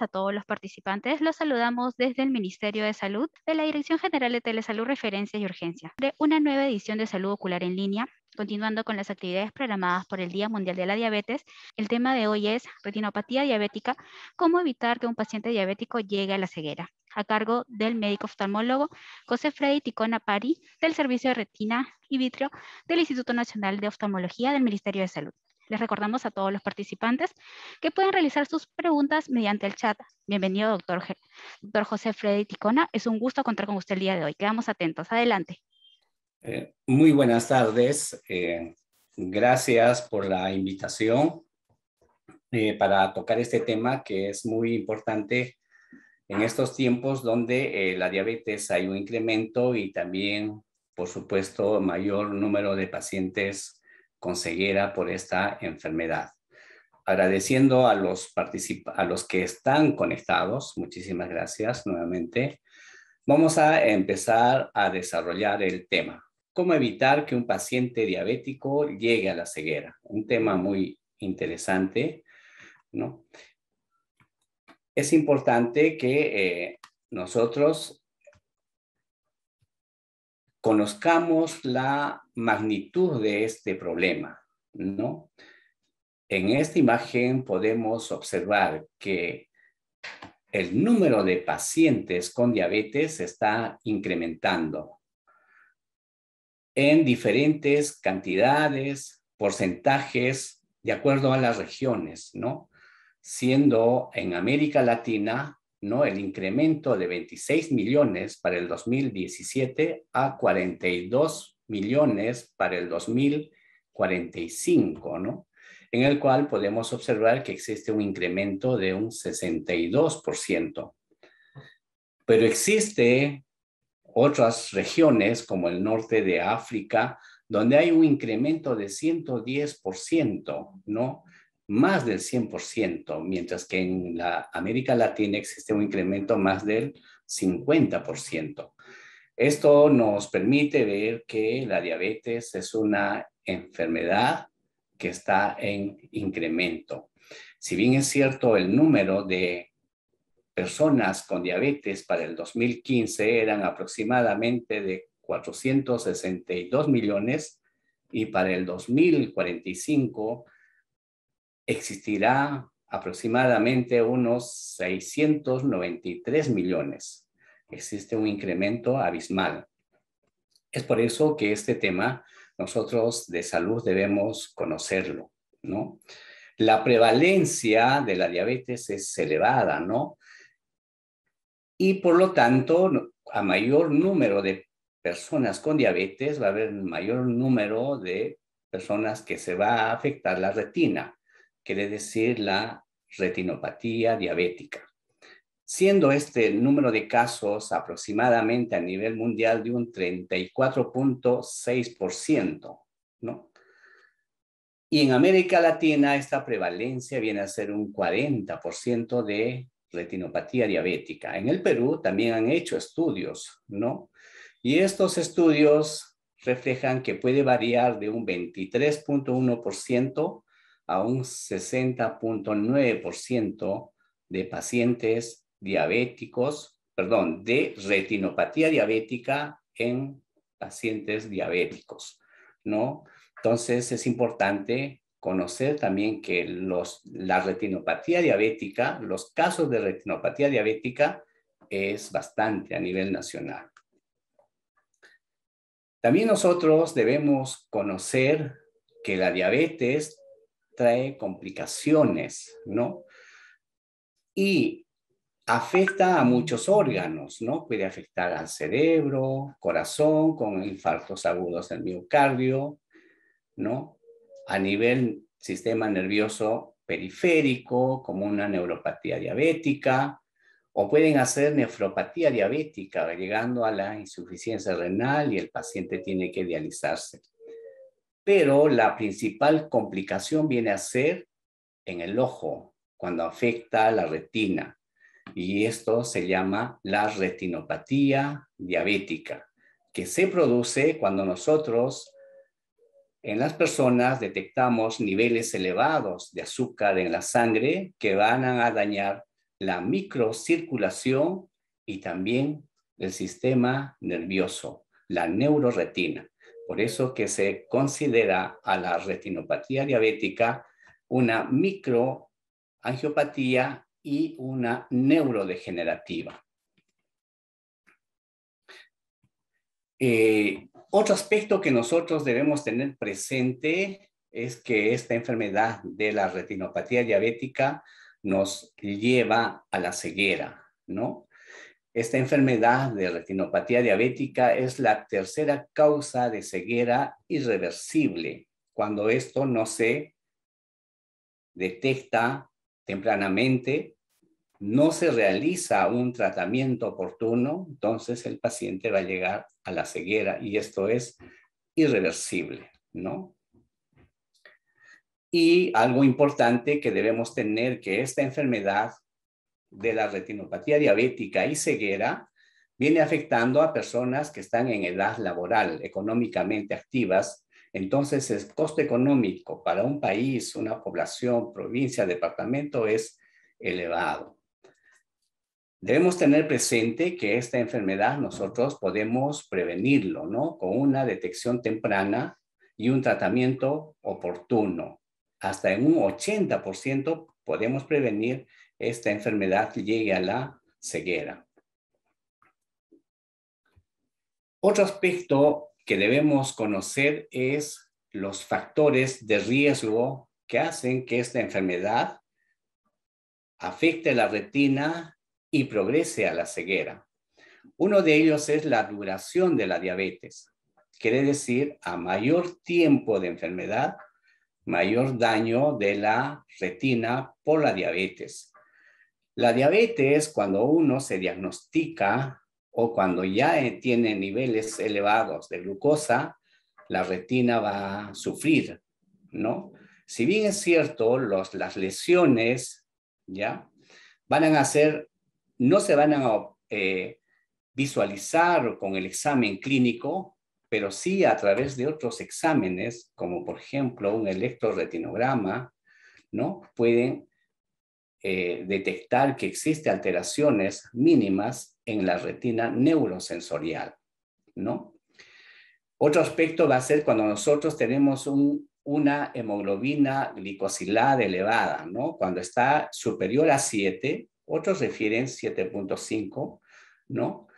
a todos los participantes. Los saludamos desde el Ministerio de Salud de la Dirección General de Telesalud, Referencias y Urgencias, de una nueva edición de Salud Ocular en Línea. Continuando con las actividades programadas por el Día Mundial de la Diabetes, el tema de hoy es retinopatía diabética, cómo evitar que un paciente diabético llegue a la ceguera, a cargo del médico oftalmólogo José Freddy Ticona Pari, del Servicio de Retina y Vitrio del Instituto Nacional de Oftalmología del Ministerio de Salud. Les recordamos a todos los participantes que pueden realizar sus preguntas mediante el chat. Bienvenido, doctor, doctor José Freddy Ticona. Es un gusto contar con usted el día de hoy. Quedamos atentos. Adelante. Eh, muy buenas tardes. Eh, gracias por la invitación eh, para tocar este tema que es muy importante en estos tiempos donde la diabetes hay un incremento y también, por supuesto, mayor número de pacientes con ceguera por esta enfermedad. Agradeciendo a los, a los que están conectados, muchísimas gracias nuevamente. Vamos a empezar a desarrollar el tema. ¿Cómo evitar que un paciente diabético llegue a la ceguera? Un tema muy interesante, Es importante que eh, nosotros conozcamos la magnitud de este problema, ¿no? En esta imagen podemos observar que el número de pacientes con diabetes está incrementando en diferentes cantidades, porcentajes, de acuerdo a las regiones, ¿no? Siendo en América Latina ¿no? el incremento de 26 millones para el 2017 a 42 millones para el 2045, ¿no? en el cual podemos observar que existe un incremento de un 62%. Pero existe otras regiones como el norte de África, donde hay un incremento de 110%, ¿no? más del 100%, mientras que en la América Latina existe un incremento más del 50%. Esto nos permite ver que la diabetes es una enfermedad que está en incremento. Si bien es cierto el número de personas con diabetes para el 2015 eran aproximadamente de 462 millones y para el 2045 existirá aproximadamente unos 693 millones. Existe un incremento abismal. Es por eso que este tema nosotros de salud debemos conocerlo, ¿no? La prevalencia de la diabetes es elevada, ¿no? Y por lo tanto, a mayor número de personas con diabetes va a haber mayor número de personas que se va a afectar la retina quiere decir la retinopatía diabética. Siendo este número de casos aproximadamente a nivel mundial de un 34.6%, ¿no? Y en América Latina esta prevalencia viene a ser un 40% de retinopatía diabética. En el Perú también han hecho estudios, ¿no? Y estos estudios reflejan que puede variar de un 23.1% a un 60.9% de pacientes diabéticos, perdón, de retinopatía diabética en pacientes diabéticos, ¿no? Entonces es importante conocer también que los, la retinopatía diabética, los casos de retinopatía diabética es bastante a nivel nacional. También nosotros debemos conocer que la diabetes trae complicaciones, ¿no? Y afecta a muchos órganos, ¿no? Puede afectar al cerebro, corazón, con infartos agudos del miocardio, ¿no? A nivel sistema nervioso periférico, como una neuropatía diabética, o pueden hacer nefropatía diabética, llegando a la insuficiencia renal y el paciente tiene que dializarse. Pero la principal complicación viene a ser en el ojo, cuando afecta la retina. Y esto se llama la retinopatía diabética, que se produce cuando nosotros en las personas detectamos niveles elevados de azúcar en la sangre que van a dañar la microcirculación y también el sistema nervioso, la neuroretina. Por eso que se considera a la retinopatía diabética una microangiopatía y una neurodegenerativa. Eh, otro aspecto que nosotros debemos tener presente es que esta enfermedad de la retinopatía diabética nos lleva a la ceguera, ¿no? Esta enfermedad de retinopatía diabética es la tercera causa de ceguera irreversible cuando esto no se detecta tempranamente, no se realiza un tratamiento oportuno, entonces el paciente va a llegar a la ceguera y esto es irreversible, ¿no? Y algo importante que debemos tener que esta enfermedad de la retinopatía diabética y ceguera viene afectando a personas que están en edad laboral, económicamente activas. Entonces, el costo económico para un país, una población, provincia, departamento es elevado. Debemos tener presente que esta enfermedad nosotros podemos prevenirlo, ¿no? Con una detección temprana y un tratamiento oportuno. Hasta en un 80% podemos prevenir esta enfermedad llegue a la ceguera. Otro aspecto que debemos conocer es los factores de riesgo que hacen que esta enfermedad afecte la retina y progrese a la ceguera. Uno de ellos es la duración de la diabetes. Quiere decir, a mayor tiempo de enfermedad, mayor daño de la retina por la diabetes. La diabetes, cuando uno se diagnostica o cuando ya eh, tiene niveles elevados de glucosa, la retina va a sufrir, ¿no? Si bien es cierto, las lesiones, ¿ya? Van a ser, no se van a eh, visualizar con el examen clínico, pero sí a través de otros exámenes, como por ejemplo un electroretinograma, ¿no? Pueden eh, detectar que existe alteraciones mínimas en la retina neurosensorial, ¿no? Otro aspecto va a ser cuando nosotros tenemos una hemoglobina glicosilada elevada, ¿no? Cuando está superior a 7, otros refieren 7.5, ¿no?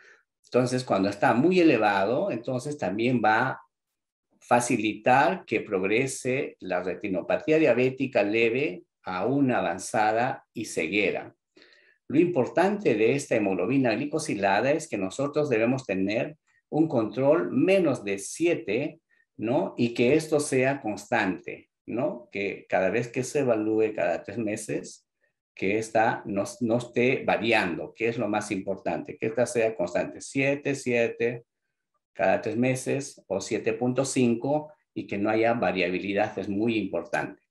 Entonces, cuando está muy elevado, entonces también va a facilitar que progrese la retinopatía diabética leve aún avanzada y ceguera. Lo importante de esta hemoglobina glicosilada es que nosotros debemos tener un control menos de 7, ¿no? Y que esto sea constante, ¿no? Que cada vez que se evalúe, cada tres meses, que esta no, no esté variando, que es lo más importante, que esta sea constante, 7, 7, cada tres meses o 7.5 y que no haya variabilidad, es muy importante.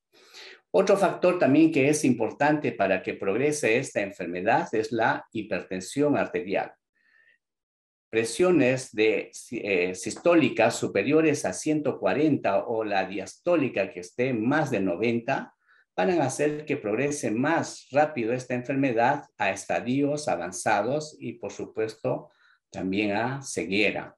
Otro factor también que es importante para que progrese esta enfermedad es la hipertensión arterial. Presiones de, eh, sistólicas superiores a 140 o la diastólica que esté más de 90 van a hacer que progrese más rápido esta enfermedad a estadios avanzados y por supuesto también a ceguera.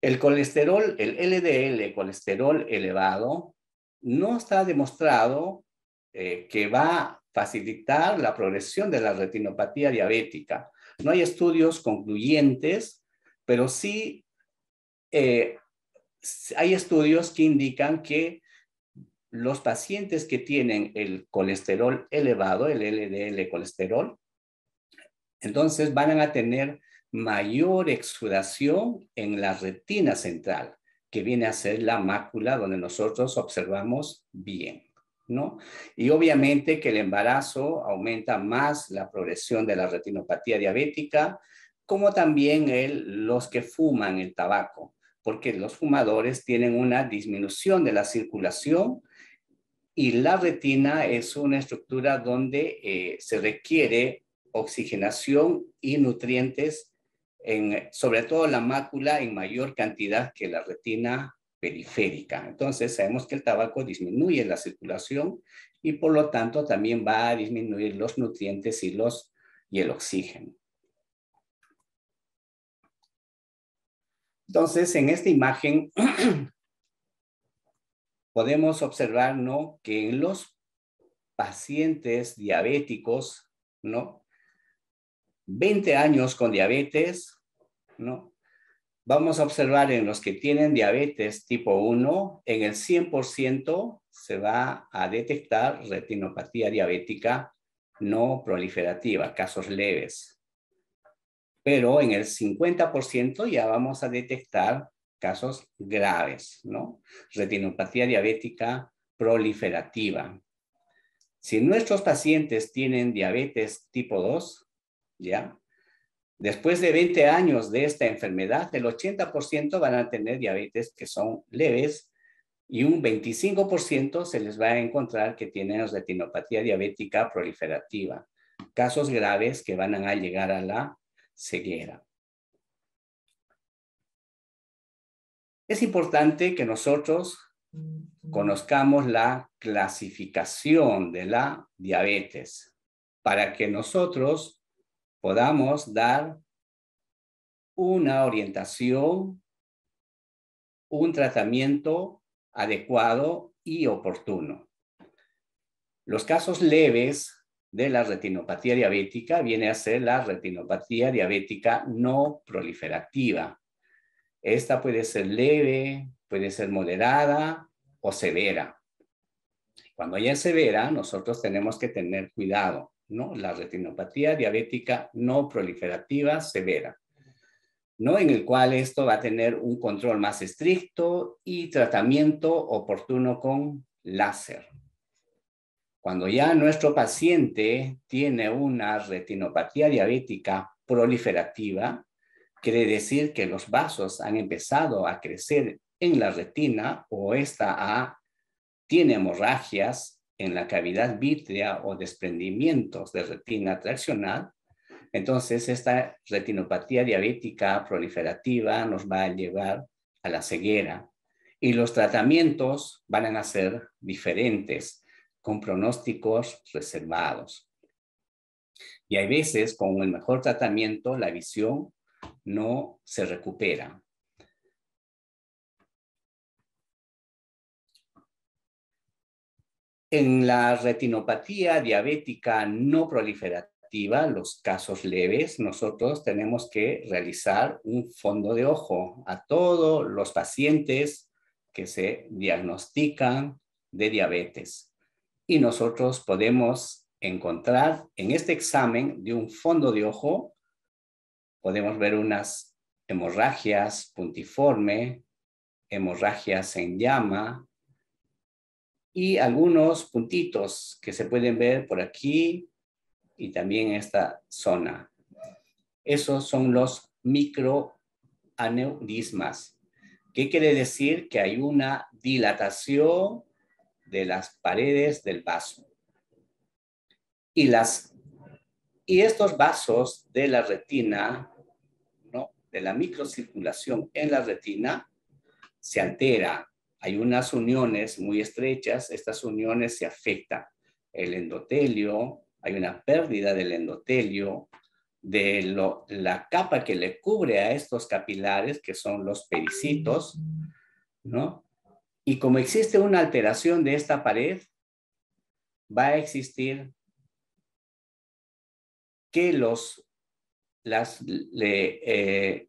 El colesterol, el LDL, colesterol elevado, no está demostrado eh, que va a facilitar la progresión de la retinopatía diabética. No hay estudios concluyentes, pero sí eh, hay estudios que indican que los pacientes que tienen el colesterol elevado, el LDL colesterol, entonces van a tener mayor exudación en la retina central que viene a ser la mácula donde nosotros observamos bien, ¿no? Y obviamente que el embarazo aumenta más la progresión de la retinopatía diabética, como también los que fuman el tabaco, porque los fumadores tienen una disminución de la circulación y la retina es una estructura donde eh, se requiere oxigenación y nutrientes sobre todo la mácula en mayor cantidad que la retina periférica. Entonces sabemos que el tabaco disminuye la circulación y por lo tanto también va a disminuir los nutrientes y, los, y el oxígeno. Entonces, en esta imagen podemos observar ¿no? que en los pacientes diabéticos, ¿no? 20 años con diabetes, ¿no? Vamos a observar en los que tienen diabetes tipo 1, en el 100% se va a detectar retinopatía diabética no proliferativa, casos leves. Pero en el 50% ya vamos a detectar casos graves, ¿no? Retinopatía diabética proliferativa. Si nuestros pacientes tienen diabetes tipo 2, ¿ya? Después de 20 años de esta enfermedad, el 80% van a tener diabetes que son leves y un 25% se les va a encontrar que tienen retinopatía diabética proliferativa, casos graves que van a llegar a la ceguera. Es importante que nosotros conozcamos la clasificación de la diabetes para que nosotros podamos dar una orientación, un tratamiento adecuado y oportuno. Los casos leves de la retinopatía diabética viene a ser la retinopatía diabética no proliferativa. Esta puede ser leve, puede ser moderada o severa. Cuando ella es severa, nosotros tenemos que tener cuidado. La retinopatía diabética no proliferativa severa, ¿no? En el cual esto va a tener un control más estricto y tratamiento oportuno con láser. Cuando ya nuestro paciente tiene una retinopatía diabética proliferativa, quiere decir que los vasos han empezado a crecer en la retina o esta a, tiene hemorragias en la cavidad vítrea o desprendimientos de retina traccional, entonces esta retinopatía diabética proliferativa nos va a llevar a la ceguera y los tratamientos van a ser diferentes, con pronósticos reservados. Y hay veces con el mejor tratamiento la visión no se recupera. En la retinopatía diabética no proliferativa, los casos leves, nosotros tenemos que realizar un fondo de ojo a todos los pacientes que se diagnostican de diabetes. Y nosotros podemos encontrar en este examen de un fondo de ojo, podemos ver unas hemorragias puntiforme, hemorragias en llama, y algunos puntitos que se pueden ver por aquí y también esta zona. Esos son los microaneurismas. ¿Qué quiere decir? Que hay una dilatación de las paredes del vaso. Y, las, y estos vasos de la retina, de la microcirculación en la retina, se altera hay unas uniones muy estrechas, estas uniones se afectan el endotelio, hay una pérdida del endotelio, de la capa que le cubre a estos capilares, que son los pericitos, ¿no? Y como existe una alteración de esta pared, va a existir que los, las, le, eh,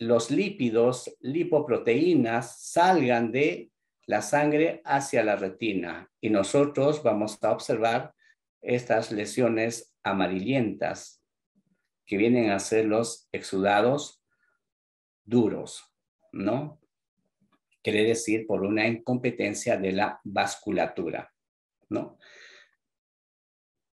los lípidos, lipoproteínas, salgan de la sangre hacia la retina y nosotros vamos a observar estas lesiones amarillentas que vienen a ser los exudados duros, ¿no? Quiere decir por una incompetencia de la vasculatura, ¿no?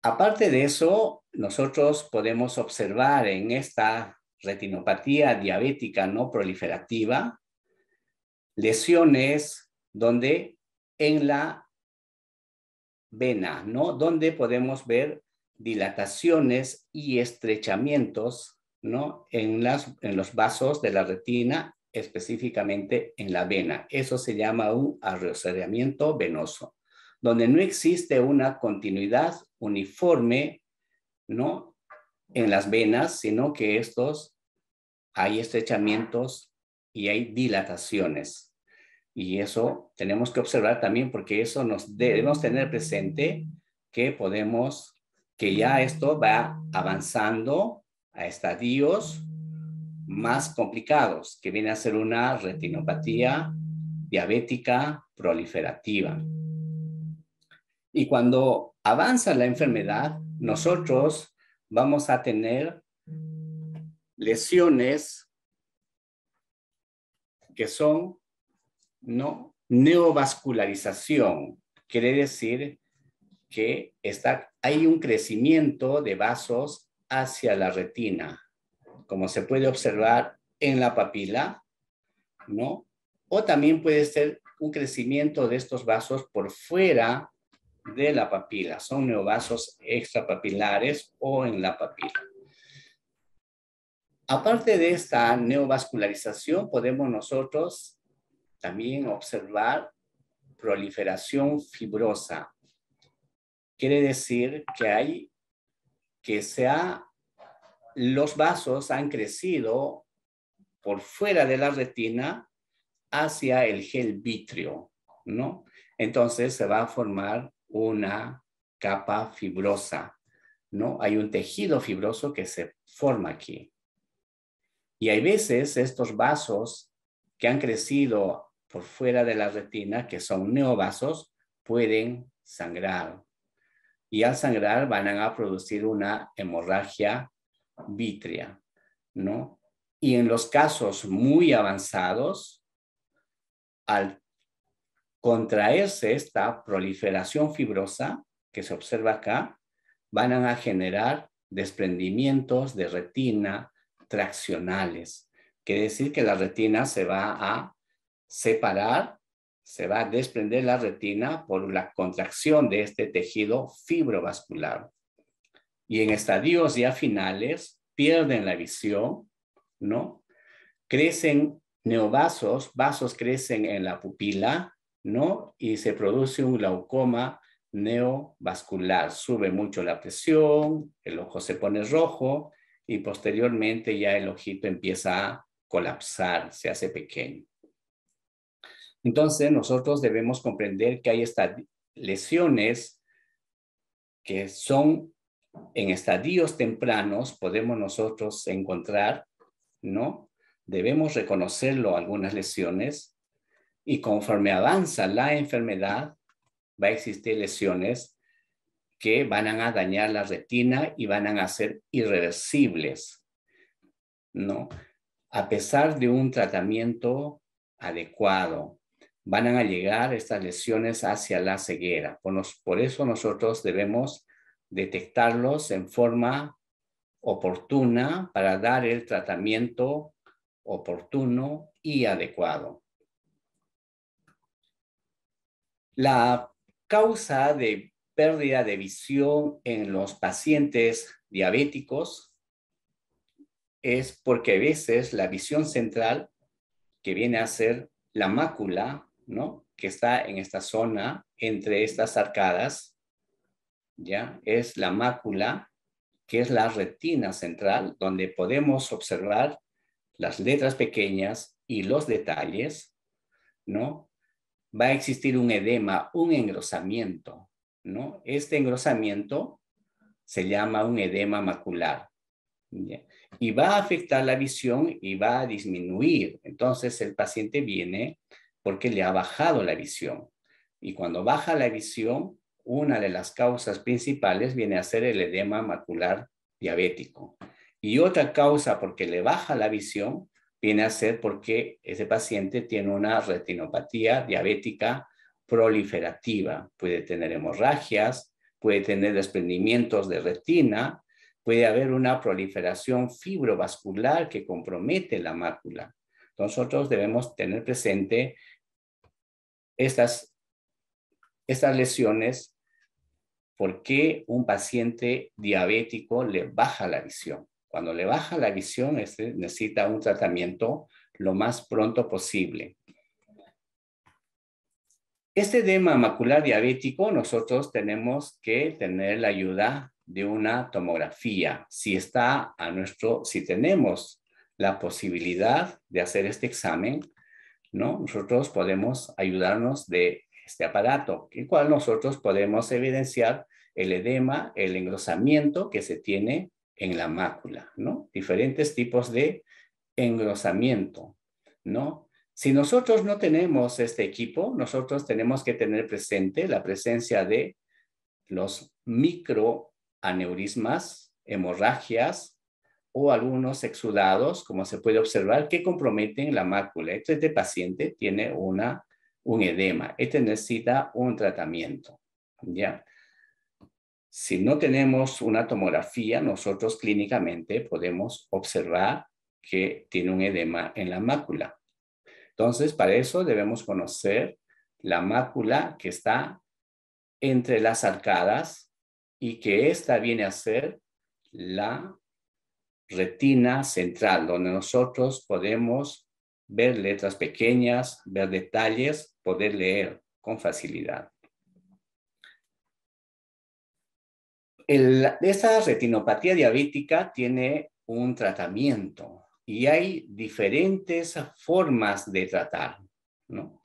Aparte de eso, nosotros podemos observar en esta retinopatía diabética no proliferativa, lesiones donde en la vena, ¿no? Donde podemos ver dilataciones y estrechamientos, ¿no? En, en los vasos de la retina, específicamente en la vena. Eso se llama un arrosariamiento venoso, donde no existe una continuidad uniforme, ¿no? En las venas, sino que estos hay estrechamientos y hay dilataciones. Y eso tenemos que observar también porque eso nos debemos tener presente que podemos, que ya esto va avanzando a estadios más complicados, que viene a ser una retinopatía diabética proliferativa. Y cuando avanza la enfermedad, nosotros vamos a tener lesiones que son ¿no? neovascularización. Quiere decir que hay un crecimiento de vasos hacia la retina, como se puede observar en la papila, ¿no? O también puede ser un crecimiento de estos vasos por fuera de la papila. Son neovasos extrapapilares o en la papila. Aparte de esta neovascularización, podemos nosotros también observar proliferación fibrosa. Quiere decir que hay, que los vasos han crecido por fuera de la retina hacia el gel vitrio, ¿no? Entonces se va a formar una capa fibrosa, ¿no? Hay un tejido fibroso que se forma aquí. Y hay veces estos vasos que han crecido por fuera de la retina, que son neovasos, pueden sangrar. Y al sangrar van a producir una hemorragia vítrea, ¿no? Y en los casos muy avanzados, al contraerse esta proliferación fibrosa que se observa acá, van a generar desprendimientos de retina, traccionales. Quiere decir que la retina se va a separar, se va a desprender la retina por la contracción de este tejido fibrovascular. Y en estadios ya finales pierden la visión, ¿no? Crecen neovasos, vasos crecen en la pupila, ¿no? Y se produce un glaucoma neovascular. Sube mucho la presión, el ojo se pone rojo, y posteriormente ya el ojito empieza a colapsar, se hace pequeño. Entonces nosotros debemos comprender que hay estas lesiones que son en estadios tempranos, podemos nosotros encontrar, ¿no? Debemos reconocerlo algunas lesiones y conforme avanza la enfermedad, va a existir lesiones que van a dañar la retina y van a ser irreversibles, ¿no? A pesar de un tratamiento adecuado, van a llegar estas lesiones hacia la ceguera. Por, por eso nosotros debemos detectarlos en forma oportuna para dar el tratamiento oportuno y adecuado. La causa de pérdida de visión en los pacientes diabéticos es porque a veces la visión central, que viene a ser la mácula, ¿no? Que está en esta zona entre estas arcadas, ¿ya? Es la mácula, que es la retina central, donde podemos observar las letras pequeñas y los detalles, ¿no? Va a existir un edema, un engrosamiento, ¿no? Este engrosamiento se llama un edema macular. Y va a afectar la visión y va a disminuir. Entonces el paciente viene porque le ha bajado la visión. Y cuando baja la visión, una de las causas principales viene a ser el edema macular diabético. Y otra causa porque le baja la visión viene a ser porque ese paciente tiene una retinopatía diabética proliferativa. Puede tener hemorragias, puede tener desprendimientos de retina, puede haber una proliferación fibrovascular que compromete la mácula. Nosotros debemos tener presente estas, estas lesiones, porque un paciente diabético le baja la visión. Cuando le baja la visión, este necesita un tratamiento lo más pronto posible. Este edema macular diabético, nosotros tenemos que tener la ayuda de una tomografía. Si está a nuestro, si tenemos la posibilidad de hacer este examen, ¿no? Nosotros podemos ayudarnos de este aparato, el cual nosotros podemos evidenciar el edema, el engrosamiento que se tiene en la mácula, ¿no? Diferentes tipos de engrosamiento, ¿no? Si nosotros no tenemos este equipo, nosotros tenemos que tener presente la presencia de los microaneurismas, hemorragias o algunos exudados, como se puede observar, que comprometen la mácula. Este, este paciente tiene una, un edema. Este necesita un tratamiento. ¿ya? Si no tenemos una tomografía, nosotros clínicamente podemos observar que tiene un edema en la mácula. Entonces, para eso debemos conocer la mácula que está entre las arcadas y que esta viene a ser la retina central, donde nosotros podemos ver letras pequeñas, ver detalles, poder leer con facilidad. esta retinopatía diabética tiene un tratamiento y hay diferentes formas de tratar. ¿no?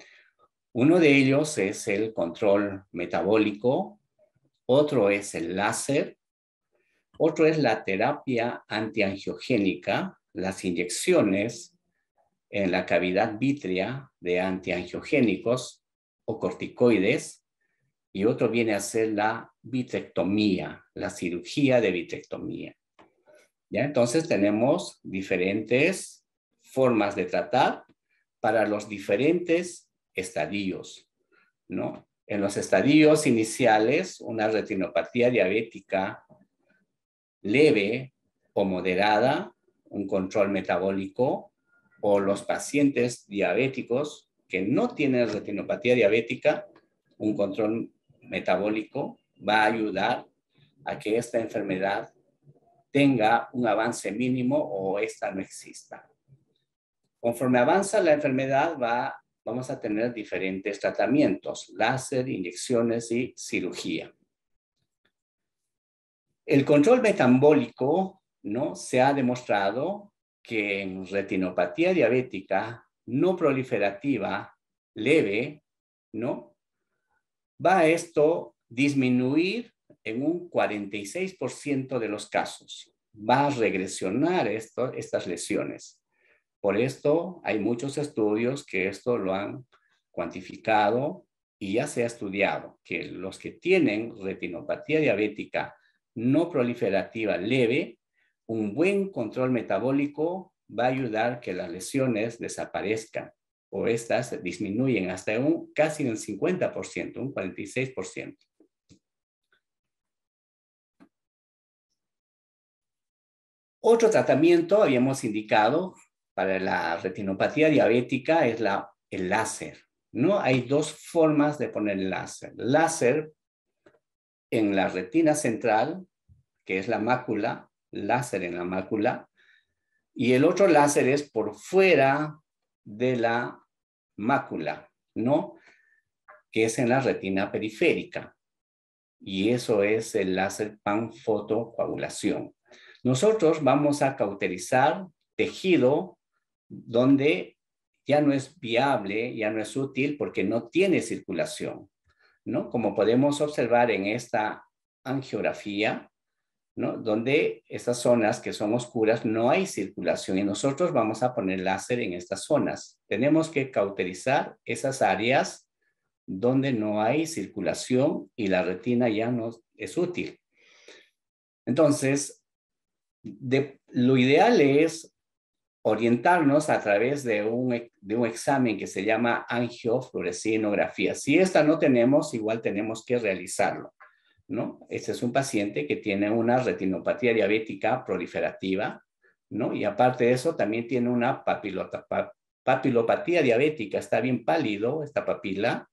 Uno de ellos es el control metabólico, otro es el láser, otro es la terapia antiangiogénica, las inyecciones en la cavidad vítrea de antiangiogénicos o corticoides, y otro viene a ser la vitrectomía, la cirugía de vitrectomía. ¿Ya? Entonces tenemos diferentes formas de tratar para los diferentes estadios, En los estadios iniciales, una retinopatía diabética leve o moderada, un control metabólico, o los pacientes diabéticos que no tienen retinopatía diabética, un control metabólico va a ayudar a que esta enfermedad tenga un avance mínimo o esta no exista. Conforme avanza la enfermedad, va, vamos a tener diferentes tratamientos, láser, inyecciones y cirugía. El control metabólico ¿no? se ha demostrado que en retinopatía diabética no proliferativa leve, ¿no? va a esto disminuir en un 46% de los casos va a regresionar estas lesiones. Por esto hay muchos estudios que esto lo han cuantificado y ya se ha estudiado que los que tienen retinopatía diabética no proliferativa leve, un buen control metabólico va a ayudar que las lesiones desaparezcan o estas disminuyen hasta un casi un 50%, un 46%. Otro tratamiento habíamos indicado para la retinopatía diabética es la, el láser. ¿no? Hay dos formas de poner láser. Láser en la retina central, que es la mácula, láser en la mácula, y el otro láser es por fuera de la mácula, ¿no? Que es en la retina periférica. Y eso es el láser panfotocoagulación. Nosotros vamos a cauterizar tejido donde ya no es viable, ya no es útil porque no tiene circulación, ¿no? Como podemos observar en esta angiografía, Donde estas zonas que son oscuras no hay circulación y nosotros vamos a poner láser en estas zonas. Tenemos que cauterizar esas áreas donde no hay circulación y la retina ya no es útil. Entonces, lo ideal es orientarnos a través de un, examen que se llama angiofluorescinografía. Si esta no tenemos, igual tenemos que realizarlo. ¿no? Este es un paciente que tiene una retinopatía diabética proliferativa, ¿no? Y aparte de eso, también tiene una papilopatía diabética, está bien pálido esta papila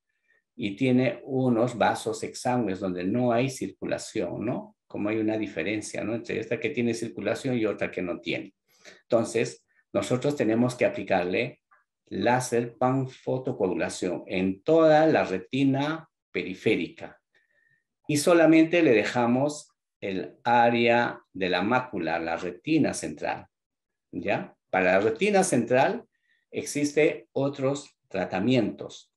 y tiene unos vasos exangües donde no hay circulación, ¿no? como hay una diferencia, ¿no? Entre esta que tiene circulación y otra que no tiene. Entonces, nosotros tenemos que aplicarle láser panfotocodulación en toda la retina periférica y solamente le dejamos el área de la mácula, la retina central, ¿ya? Para la retina central existe otros tratamientos.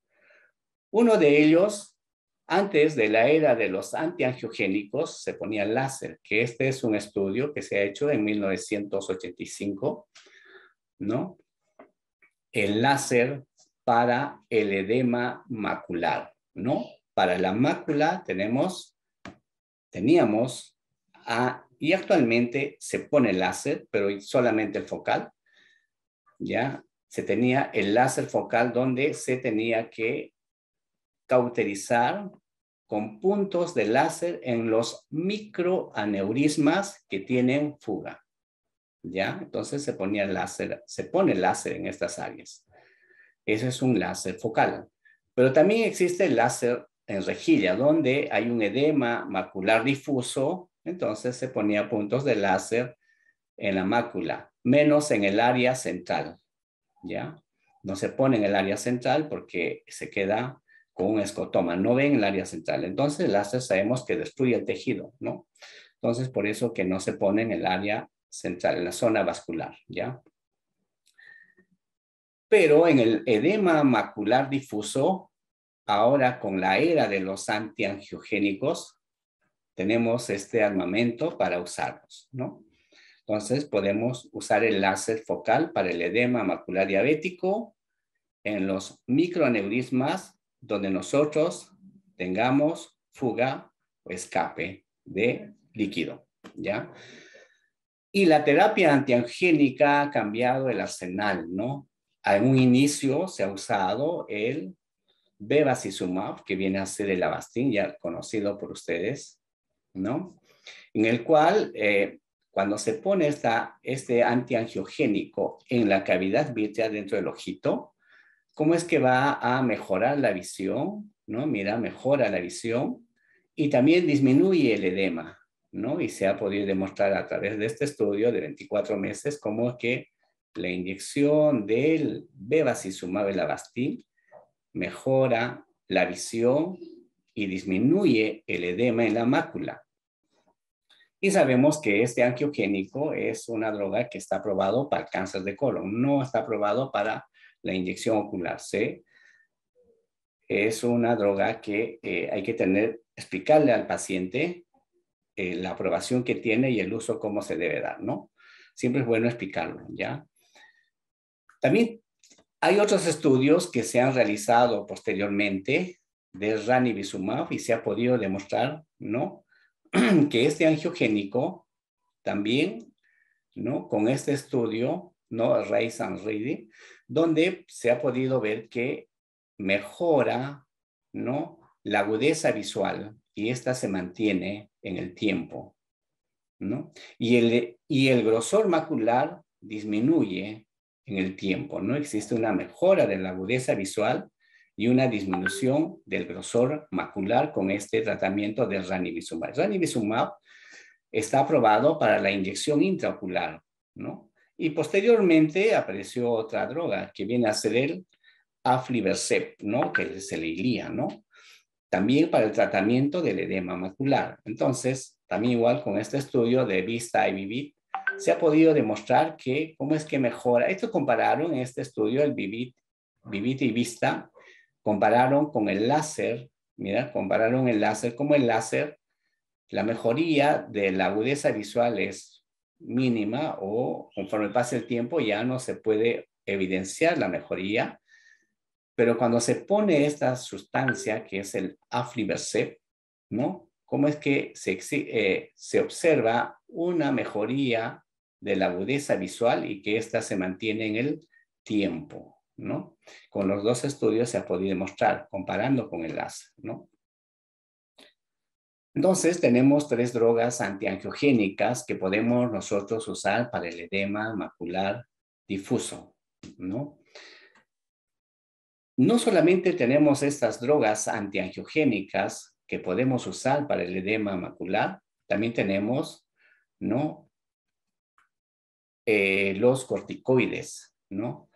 Uno de ellos antes de la era de los antiangiogénicos se ponía láser, que este es un estudio que se ha hecho en 1985, ¿no? El láser para el edema macular, ¿no? Para la mácula tenemos, teníamos, a, ah, y actualmente se pone láser, pero solamente el focal, ¿ya? Se tenía el láser focal donde se tenía que cauterizar con puntos de láser en los microaneurismas que tienen fuga. ¿Ya? Entonces se ponía láser, se pone láser en estas áreas. Ese es un láser focal. Pero también existe el láser en rejilla, donde hay un edema macular difuso, entonces se ponía puntos de láser en la mácula, menos en el área central, ¿ya? No se pone en el área central porque se queda con un escotoma, no ven el área central. Entonces, el láser sabemos que destruye el tejido, ¿no? Entonces, por eso que no se pone en el área central, en la zona vascular, ¿ya? Pero en el edema macular difuso, ahora con la era de los antiangiogénicos, tenemos este armamento para usarlos, ¿no? Entonces podemos usar el láser focal para el edema macular diabético, en los microaneurismas donde nosotros tengamos fuga o escape de líquido, ¿ya? Y la terapia antiangénica ha cambiado el arsenal, ¿no? En un inicio se ha usado el bevacizumab, que viene a ser el Avastin, ya conocido por ustedes, ¿no? En el cual, eh, cuando se pone este antiangiogénico en la cavidad vítrea dentro del ojito, cómo es que va a mejorar la visión, ¿no? Mira, mejora la visión y también disminuye el edema, ¿no? Y se ha podido demostrar a través de este estudio de 24 meses cómo es que la inyección del bevacizumab Avastin mejora la visión y disminuye el edema en la mácula. Y sabemos que este angiogénico es una droga que está aprobado para cáncer de colon, no está aprobado para la inyección ocular C es una droga que eh, hay que tener, explicarle al paciente eh, la aprobación que tiene y el uso cómo se debe dar, ¿no? Siempre es bueno explicarlo, ¿ya? También hay otros estudios que se han realizado posteriormente de ranibizumab y se ha podido demostrar, ¿no? que este angiogénico también, ¿no? Con este estudio, ¿no? ray and donde se ha podido ver que mejora ¿no? la agudeza visual y esta se mantiene en el tiempo. ¿no? Y, el, grosor macular disminuye en el tiempo. ¿no? Existe una mejora de la agudeza visual y una disminución del grosor macular con este tratamiento de ranibizumab. Ranibizumab está aprobado para la inyección intraocular, ¿no? Y posteriormente apareció otra droga que viene a ser el aflibercept, ¿no? Que es el ilía, ¿no? También para el tratamiento del edema macular. Entonces, también igual con este estudio de Vista y Vivid, se ha podido demostrar que cómo es que mejora. Esto compararon en este estudio, el Vivid, Vivid y Vista, compararon con el láser, mira, compararon el láser, como el láser, la mejoría de la agudeza visual es mínima o conforme pasa el tiempo ya no se puede evidenciar la mejoría, pero cuando se pone esta sustancia que es el aflibercept, ¿no? ¿Cómo es que se, eh, observa una mejoría de la agudeza visual y que ésta se mantiene en el tiempo, ¿no? Con los dos estudios se ha podido mostrar comparando con el láser, ¿no? Entonces, tenemos tres drogas antiangiogénicas que podemos nosotros usar para el edema macular difuso, ¿no? No solamente tenemos estas drogas antiangiogénicas que podemos usar para el edema macular, también tenemos, ¿no? Eh, los corticoides, ¿no?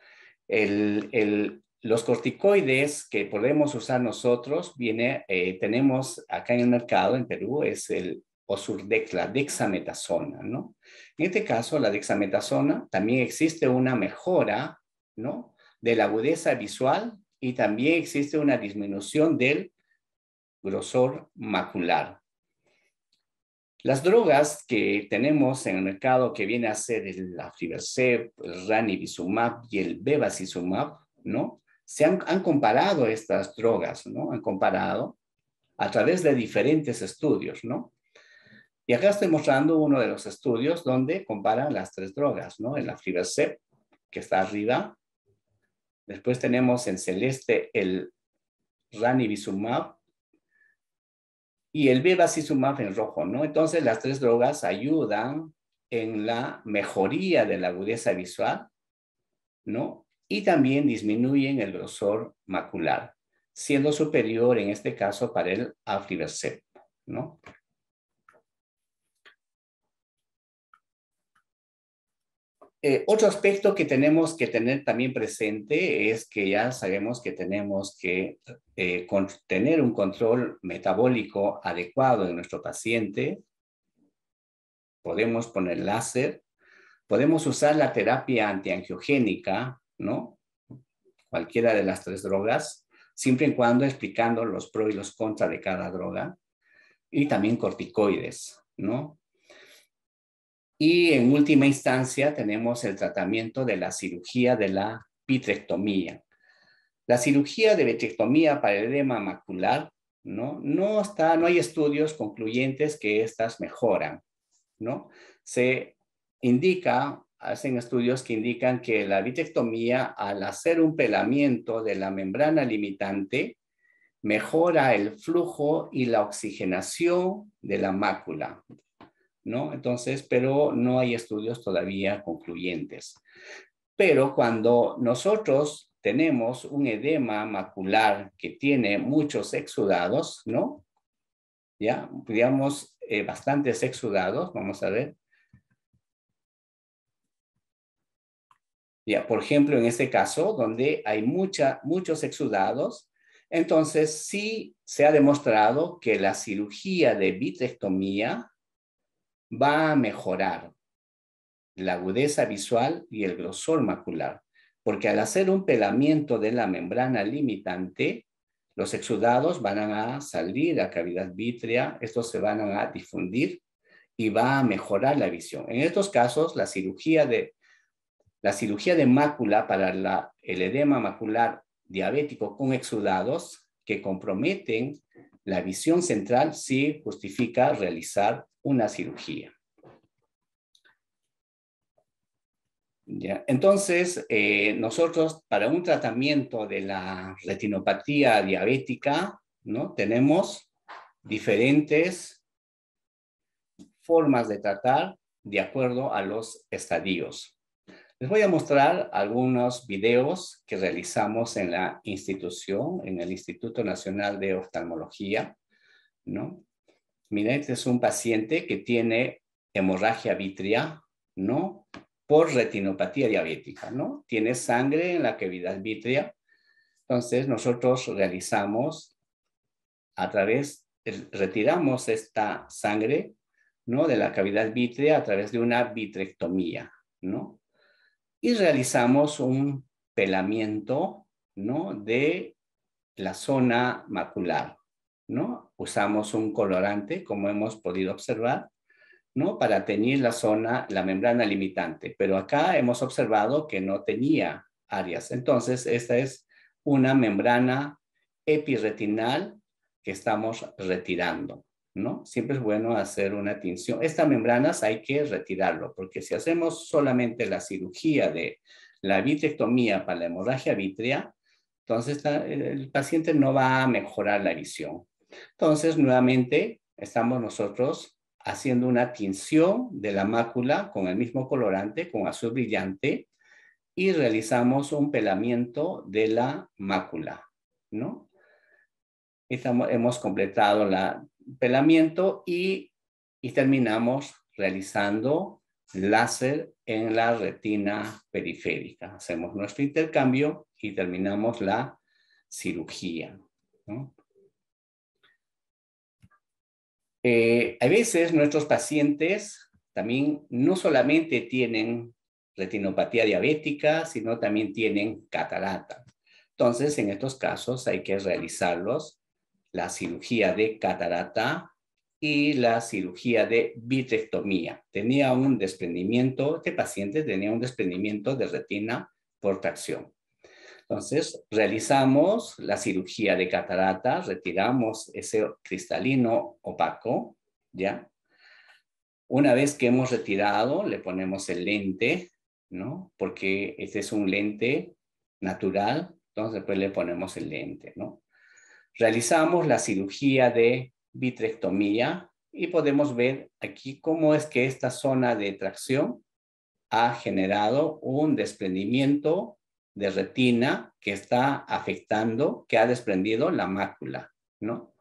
El, el, los corticoides que podemos usar nosotros, viene, eh, tenemos acá en el mercado en Perú, es el Osurdex, la dexametasona, ¿no? En este caso, la dexametasona, también existe una mejora, ¿no? De la agudeza visual y también existe una disminución del grosor macular. Las drogas que tenemos en el mercado que viene a ser el aflibercept, el ranibizumab y el bevacizumab, ¿no? se han, comparado estas drogas, ¿no? Han comparado a través de diferentes estudios, ¿no? Y acá estoy mostrando uno de los estudios donde comparan las tres drogas, ¿no? El fibersep que está arriba. Después tenemos en celeste el ranibizumab y el bevacizumab en rojo, ¿no? Entonces, las tres drogas ayudan en la mejoría de la agudeza visual, ¿no? y también disminuyen el grosor macular, siendo superior en este caso para el aflibercept, eh, otro aspecto que tenemos que tener también presente es que ya sabemos que tenemos que eh, tener un control metabólico adecuado en nuestro paciente. Podemos poner láser, podemos usar la terapia antiangiogénica ¿no? Cualquiera de las tres drogas, siempre y cuando explicando los pros y los contras de cada droga, y también corticoides, ¿no? Y en última instancia tenemos el tratamiento de la cirugía de la pitrectomía. La cirugía de vitrectomía para el edema macular, ¿no? No, está, no hay estudios concluyentes que estas mejoran, ¿no? Se indica hacen estudios que indican que la vitectomía, al hacer un pelamiento de la membrana limitante, mejora el flujo y la oxigenación de la mácula, ¿no? Entonces, pero no hay estudios todavía concluyentes. Pero cuando nosotros tenemos un edema macular que tiene muchos exudados, ¿no? Ya, digamos, eh, bastantes exudados, vamos a ver, por ejemplo, en este caso, donde hay mucha, muchos exudados, entonces sí se ha demostrado que la cirugía de vitrectomía va a mejorar la agudeza visual y el grosor macular, porque al hacer un pelamiento de la membrana limitante, los exudados van a salir a cavidad vítrea, estos se van a difundir y va a mejorar la visión. En estos casos, la cirugía de la cirugía de mácula para la, el edema macular diabético con exudados que comprometen la visión central sí justifica realizar una cirugía. Entonces, eh, nosotros para un tratamiento de la retinopatía diabética, ¿no? Tenemos diferentes formas de tratar de acuerdo a los estadios. Les voy a mostrar algunos videos que realizamos en la institución, en el Instituto Nacional de Oftalmología. ¿no? Miren, este es un paciente que tiene hemorragia vitrea, ¿no? Por retinopatía diabética, ¿no? Tiene sangre en la cavidad vitrea. Entonces, nosotros realizamos a través, retiramos esta sangre, ¿no? De la cavidad vitrea a través de una vitrectomía, ¿no? y realizamos un pelamiento ¿no? de la zona macular. ¿no? Usamos un colorante, como hemos podido observar, ¿no? para tener la zona, la membrana limitante. Pero acá hemos observado que no tenía áreas. Entonces, esta es una membrana epiretinal que estamos retirando. ¿no? Siempre es bueno hacer una tinción. Estas membranas hay que retirarlo, porque si hacemos solamente la cirugía de la vitrectomía para la hemorragia vítrea, entonces el paciente no va a mejorar la visión. Entonces, nuevamente, estamos nosotros haciendo una tinción de la mácula con el mismo colorante, con azul brillante, y realizamos un pelamiento de la mácula, ¿no? Estamos, hemos completado la pelamiento y, terminamos realizando láser en la retina periférica. Hacemos nuestro intercambio y terminamos la cirugía. Eh, a veces nuestros pacientes también no solamente tienen retinopatía diabética, sino también tienen catarata. Entonces, en estos casos hay que realizarlos la cirugía de catarata y la cirugía de vitrectomía. Tenía un desprendimiento, este paciente tenía un desprendimiento de retina por tracción. Entonces, realizamos la cirugía de catarata, retiramos ese cristalino opaco, ¿ya? Una vez que hemos retirado, le ponemos el lente, ¿no? Porque este es un lente natural, entonces pues, le ponemos el lente, ¿no? Realizamos la cirugía de vitrectomía y podemos ver aquí cómo es que esta zona de tracción ha generado un desprendimiento de retina que está afectando, que ha desprendido la mácula, ¿no?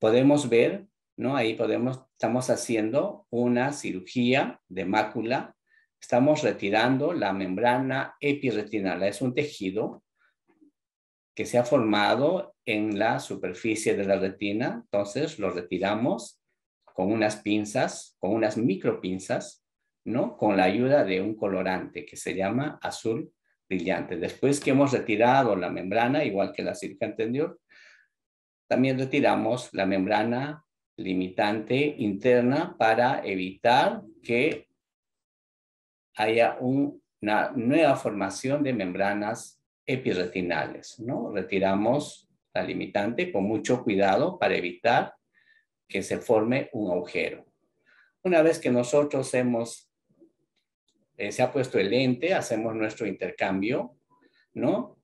Podemos ver, ¿no? Ahí podemos, estamos haciendo una cirugía de mácula, estamos retirando la membrana epiretinal, es un tejido que se ha formado en la superficie de la retina. Entonces lo retiramos con unas pinzas, con unas micropinzas, ¿no? Con la ayuda de un colorante que se llama azul brillante. Después que hemos retirado la membrana, igual que la circa anterior, también retiramos la membrana limitante interna para evitar que haya una nueva formación de membranas epiretinales, ¿no? Retiramos la limitante con mucho cuidado para evitar que se forme un agujero. Una vez que nosotros hemos, eh, se ha puesto el lente, hacemos nuestro intercambio, ¿no?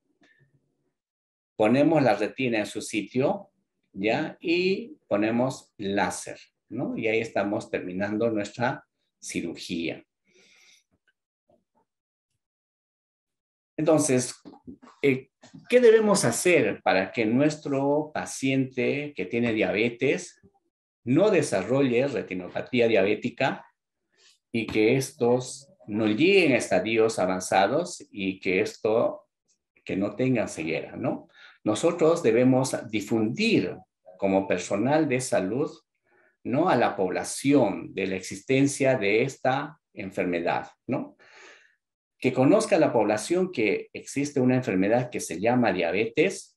Ponemos la retina en su sitio, ¿ya? Y ponemos láser, ¿no? Y ahí estamos terminando nuestra cirugía. Entonces, eh, ¿qué debemos hacer para que nuestro paciente que tiene diabetes no desarrolle retinopatía diabética y que estos no lleguen a estadios avanzados y que esto, que no tengan ceguera, ¿no? Nosotros debemos difundir como personal de salud, ¿no? A la población de la existencia de esta enfermedad, ¿no? que conozca la población que existe una enfermedad que se llama diabetes,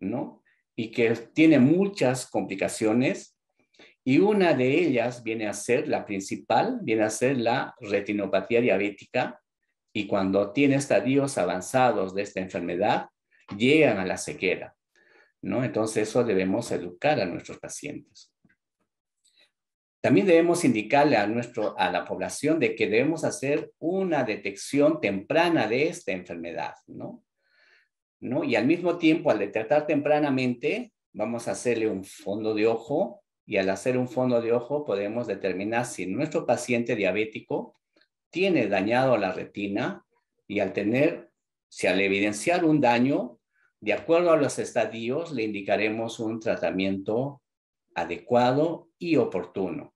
¿no? Y que tiene muchas complicaciones y una de ellas viene a ser la principal, viene a ser la retinopatía diabética y cuando tiene estadios avanzados de esta enfermedad, llegan a la ceguera, ¿no? Entonces eso debemos educar a nuestros pacientes. También debemos indicarle a, nuestro, a la población de que debemos hacer una detección temprana de esta enfermedad, ¿no? ¿No? Y al mismo tiempo, al detectar tempranamente, vamos a hacerle un fondo de ojo y al hacer un fondo de ojo podemos determinar si nuestro paciente diabético tiene dañado la retina y al tener, si al evidenciar un daño, de acuerdo a los estadios, le indicaremos un tratamiento adecuado y oportuno.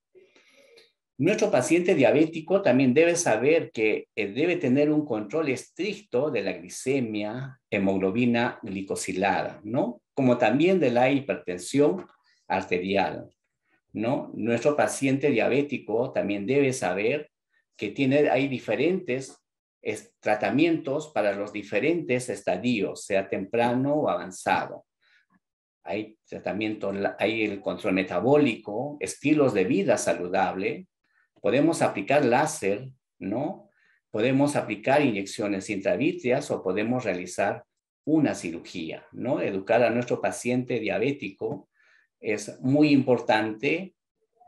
Nuestro paciente diabético también debe saber que eh, debe tener un control estricto de la glicemia, hemoglobina glicosilada, ¿no? Como también de la hipertensión arterial, ¿no? Nuestro paciente diabético también debe saber que tiene, hay diferentes tratamientos para los diferentes estadios, sea temprano o avanzado hay tratamiento, hay el control metabólico, estilos de vida saludable, podemos aplicar láser, ¿no? Podemos aplicar inyecciones intravítreas o podemos realizar una cirugía, ¿no? Educar a nuestro paciente diabético es muy importante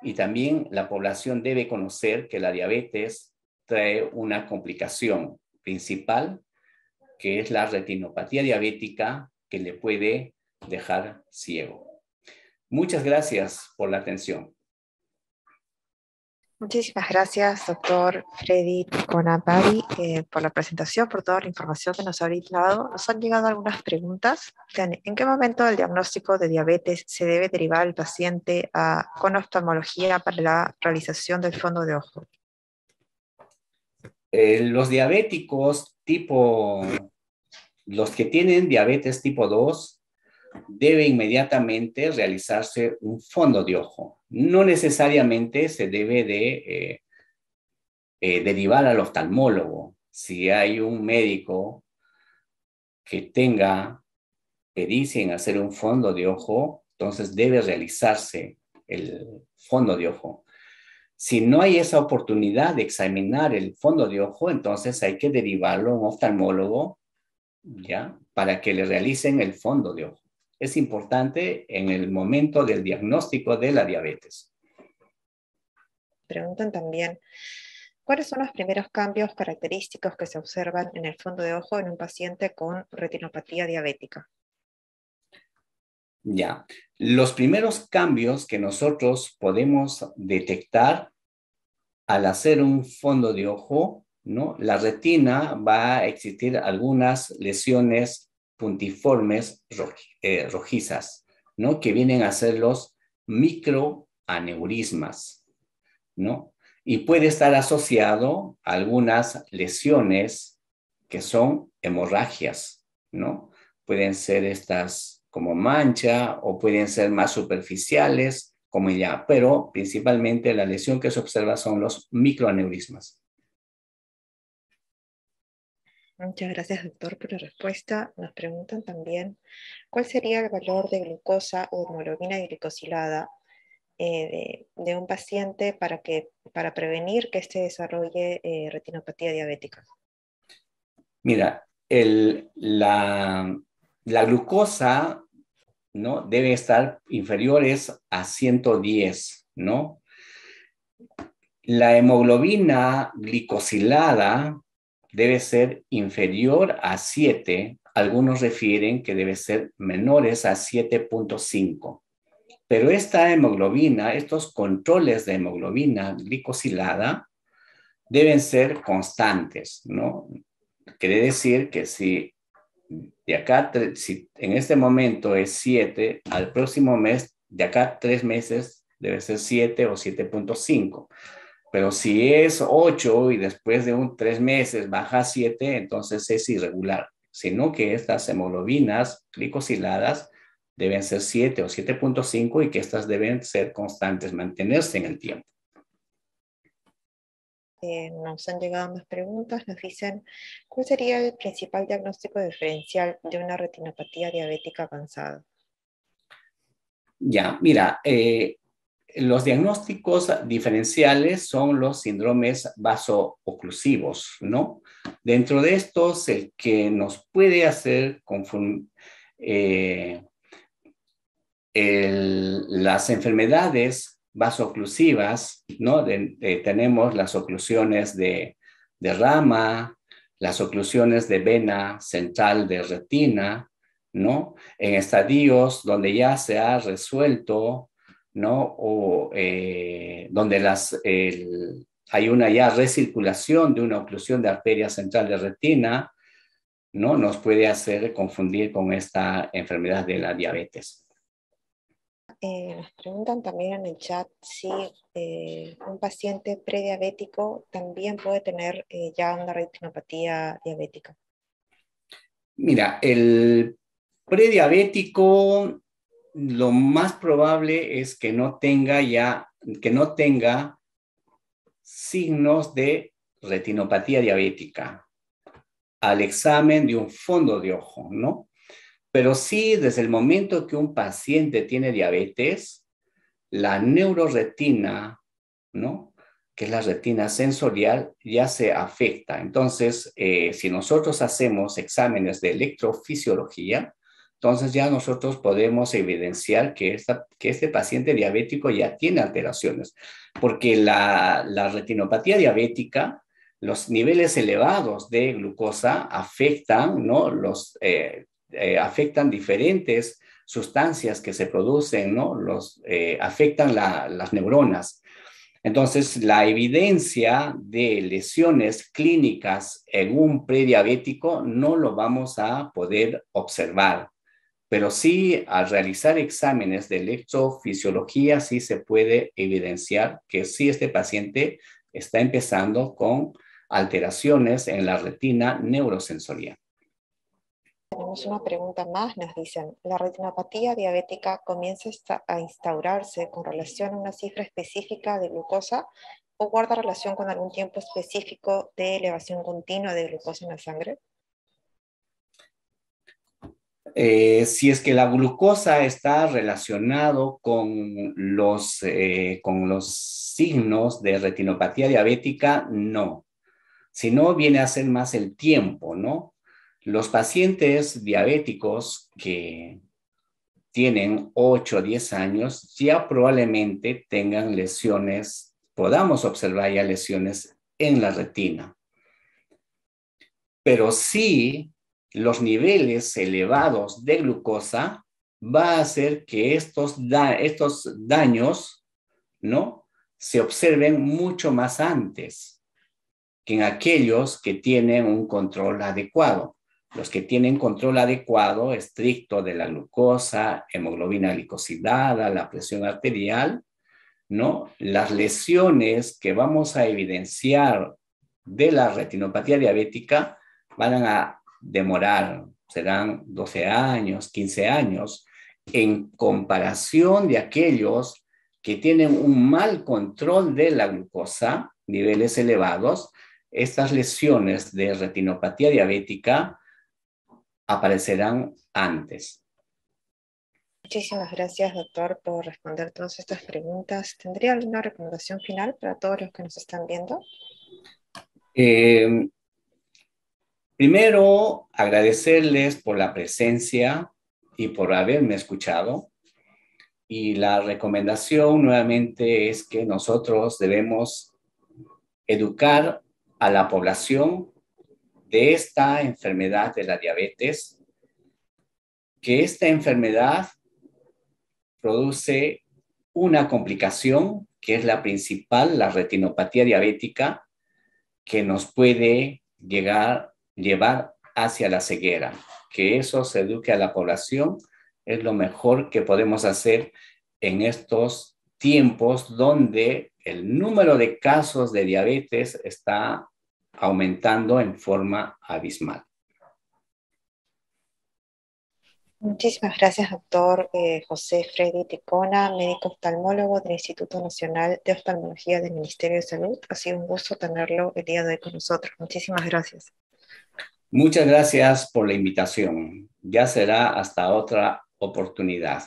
y también la población debe conocer que la diabetes trae una complicación principal, que es la retinopatía diabética, que le puede dejar ciego. Muchas gracias por la atención. Muchísimas gracias, doctor Freddy Conapari, eh, por la presentación, por toda la información que nos ha brindado. Nos han llegado algunas preguntas. ¿En qué momento el diagnóstico de diabetes se debe derivar al paciente a, con oftalmología para la realización del fondo de ojo? Eh, los diabéticos tipo, los que tienen diabetes tipo 2, debe inmediatamente realizarse un fondo de ojo. No necesariamente se debe de eh, eh, derivar al oftalmólogo. Si hay un médico que tenga que dicen hacer un fondo de ojo, entonces debe realizarse el fondo de ojo. Si no hay esa oportunidad de examinar el fondo de ojo, entonces hay que derivarlo a un oftalmólogo, ¿ya? Para que le realicen el fondo de ojo es importante en el momento del diagnóstico de la diabetes. Preguntan también, ¿cuáles son los primeros cambios característicos que se observan en el fondo de ojo en un paciente con retinopatía diabética? Ya, los primeros cambios que nosotros podemos detectar al hacer un fondo de ojo, ¿no? La retina va a existir algunas lesiones puntiformes eh, rojizas, ¿no? Que vienen a ser los microaneurismas, ¿no? Y puede estar asociado a algunas lesiones que son hemorragias, ¿no? Pueden ser estas como mancha o pueden ser más superficiales, como ya, pero principalmente la lesión que se observa son los microaneurismas. Muchas gracias, doctor, por la respuesta. Nos preguntan también cuál sería el valor de glucosa o hemoglobina glicosilada eh, de, un paciente para, que, para prevenir que este desarrolle eh, retinopatía diabética. Mira, la, glucosa ¿no? debe estar inferiores a 110, ¿no? La hemoglobina glicosilada debe ser inferior a 7, algunos refieren que debe ser menores a 7.5. Pero esta hemoglobina, estos controles de hemoglobina glicosilada deben ser constantes, ¿no? Quiere decir que si de acá, si en este momento es 7, al próximo mes, de acá tres meses debe ser 7 o 7.5. Pero si es 8 y después de un 3 meses baja a 7, entonces es irregular, sino que estas hemoglobinas glicosiladas deben ser 7 o 7.5 y que estas deben ser constantes, mantenerse en el tiempo. Eh, nos han llegado más preguntas, nos dicen, ¿cuál sería el principal diagnóstico diferencial de una retinopatía diabética avanzada? Ya, mira, eh, los diagnósticos diferenciales son los síndromes vasooclusivos, ¿no? Dentro de estos, el que nos puede hacer eh, las enfermedades vasooclusivas, ¿no? tenemos las oclusiones de, de, rama, las oclusiones de vena central de retina, ¿no? En estadios donde ya se ha resuelto o eh, donde las, hay una ya recirculación de una oclusión de arteria central de retina, ¿no? Nos puede hacer confundir con esta enfermedad de la diabetes. Eh, nos preguntan también en el chat si eh, un paciente prediabético también puede tener ya una retinopatía diabética. Mira, el prediabético lo más probable es que no tenga ya, que no tenga signos de retinopatía diabética al examen de un fondo de ojo, ¿no? Pero sí, desde el momento que un paciente tiene diabetes, la neuroretina, ¿no? Que es la retina sensorial, ya se afecta. Entonces, eh, si nosotros hacemos exámenes de electrofisiología, entonces ya nosotros podemos evidenciar que, este paciente diabético ya tiene alteraciones, porque la, retinopatía diabética, los niveles elevados de glucosa afectan, eh, eh, afectan diferentes sustancias que se producen, eh, afectan las neuronas. Entonces, la evidencia de lesiones clínicas en un prediabético no lo vamos a poder observar pero sí al realizar exámenes de electrofisiología sí se puede evidenciar que sí este paciente está empezando con alteraciones en la retina neurosensorial. Tenemos una pregunta más, nos dicen, ¿la retinopatía diabética comienza a instaurarse con relación a una cifra específica de glucosa o guarda relación con algún tiempo específico de elevación continua de glucosa en la sangre? Eh, si es que la glucosa está relacionado con los, eh, con los signos de retinopatía diabética, no. Si no, viene a ser más el tiempo, ¿no? Los pacientes diabéticos que tienen 8 o 10 años ya probablemente tengan lesiones, podamos observar ya lesiones en la retina. Pero sí los niveles elevados de glucosa va a hacer que estos, estos daños, ¿no? Se observen mucho más antes que en aquellos que tienen un control adecuado. Los que tienen control adecuado, estricto de la glucosa, hemoglobina glicosidada, la presión arterial, ¿no? Las lesiones que vamos a evidenciar de la retinopatía diabética van a demorar, serán 12 años, 15 años, en comparación de aquellos que tienen un mal control de la glucosa, niveles elevados, estas lesiones de retinopatía diabética aparecerán antes. Muchísimas gracias, doctor, por responder todas estas preguntas. ¿Tendría alguna recomendación final para todos los que nos están viendo? Eh, Primero, agradecerles por la presencia y por haberme escuchado. Y la recomendación nuevamente es que nosotros debemos educar a la población de esta enfermedad de la diabetes, que esta enfermedad produce una complicación que es la principal, la retinopatía diabética, que nos puede llegar a llevar hacia la ceguera. Que eso se eduque a la población es lo mejor que podemos hacer en estos tiempos donde el número de casos de diabetes está aumentando en forma abismal. Muchísimas gracias, doctor eh, José Freddy Ticona, médico oftalmólogo del Instituto Nacional de Oftalmología del Ministerio de Salud. Ha sido un gusto tenerlo el día de hoy con nosotros. Muchísimas gracias. Muchas gracias por la invitación. Ya será hasta otra oportunidad.